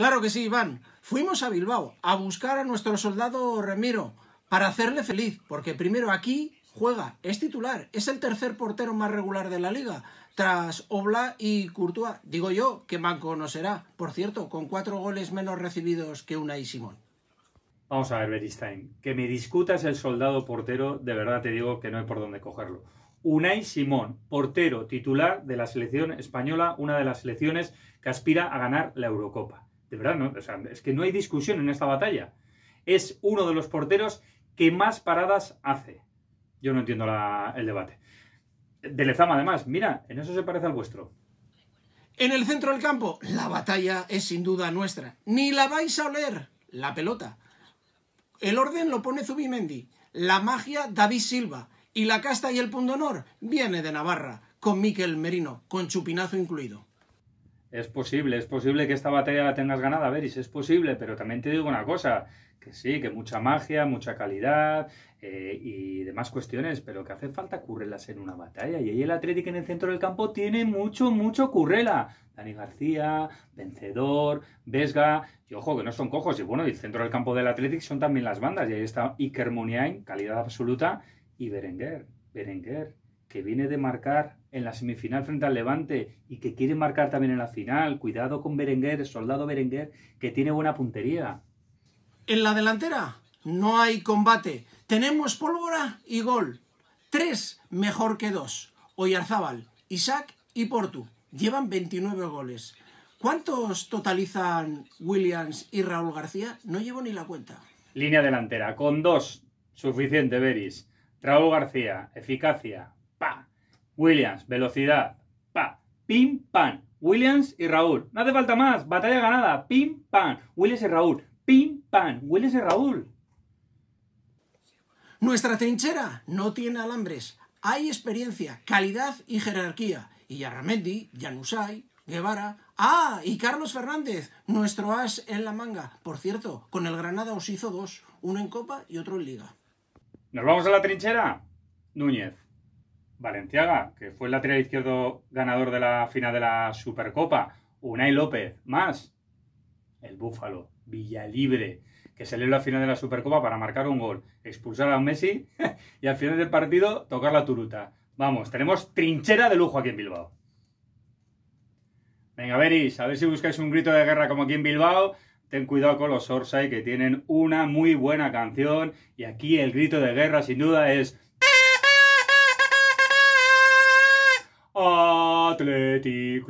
Claro que sí, Iván. Fuimos a Bilbao a buscar a nuestro soldado Remiro para hacerle feliz, porque primero aquí juega, es titular, es el tercer portero más regular de la liga, tras Obla y Courtois. Digo yo que Manco no será, por cierto, con cuatro goles menos recibidos que Unai Simón. Vamos a ver, Beristain, que me discutas el soldado portero, de verdad te digo que no hay por dónde cogerlo. Unai Simón, portero titular de la selección española, una de las selecciones que aspira a ganar la Eurocopa de verdad, no, es que no hay discusión en esta batalla. Es uno de los porteros que más paradas hace. Yo no entiendo el debate. De Lezama, además, mira, en eso se parece al vuestro. En el centro del campo, la batalla es sin duda nuestra. Ni la vais a oler, la pelota. El orden lo pone Zubimendi, la magia David Silva y la casta y el pundonor viene de Navarra, con Miquel Merino, con chupinazo incluido. Es posible, es posible que esta batalla la tengas ganada, Beris, es posible, pero también te digo una cosa, que sí, que mucha magia, mucha calidad eh, y demás cuestiones, pero que hace falta currelas en una batalla. Y ahí el Atlético en el centro del campo tiene mucho, mucho currela. Dani García, Vencedor, Vesga, y ojo que no son cojos, y bueno, y el centro del campo del Atlético son también las bandas, y ahí está Iker Muniain, calidad absoluta, y Berenguer, Berenguer, que viene de marcar en la semifinal frente al Levante y que quiere marcar también en la final. Cuidado con Berenguer, soldado Berenguer, que tiene buena puntería. En la delantera no hay combate. Tenemos pólvora y gol. Tres mejor que dos. Oyarzábal, Isaac y Portu. Llevan 29 goles. ¿Cuántos totalizan Williams y Raúl García? No llevo ni la cuenta. Línea delantera, con dos. Suficiente, Beris. Raúl García, eficacia, Williams, velocidad. Pa, pim, pam. Williams y Raúl. No hace falta más. Batalla ganada. Pim, pam. Williams y Raúl. Pim, pam. Williams y Raúl. Nuestra trinchera no tiene alambres. Hay experiencia, calidad y jerarquía. Y Arramendi, Yanusay, Guevara. ¡Ah! Y Carlos Fernández, nuestro as en la manga. Por cierto, con el Granada os hizo dos: uno en Copa y otro en Liga. ¿Nos vamos a la trinchera? Núñez. Valenciaga, que fue el lateral izquierdo ganador de la final de la Supercopa, Unai López, más el Búfalo, Villalibre, que salió en la final de la Supercopa para marcar un gol, expulsar a Messi y al final del partido tocar la turuta. Vamos, tenemos trinchera de lujo aquí en Bilbao. Venga, Beris, a ver si buscáis un grito de guerra como aquí en Bilbao. Ten cuidado con los Orsay, que tienen una muy buena canción. Y aquí el grito de guerra, sin duda, es Athletic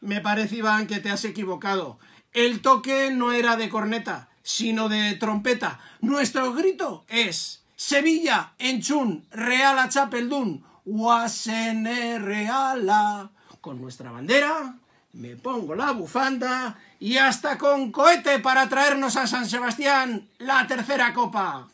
Me parece, Iván, que te has equivocado. El toque no era de corneta, sino de trompeta. Nuestro grito es Sevilla, Enchun, Reala Chapeldún, Reala, con nuestra bandera me pongo la bufanda y hasta con cohete para traernos a San Sebastián la tercera copa.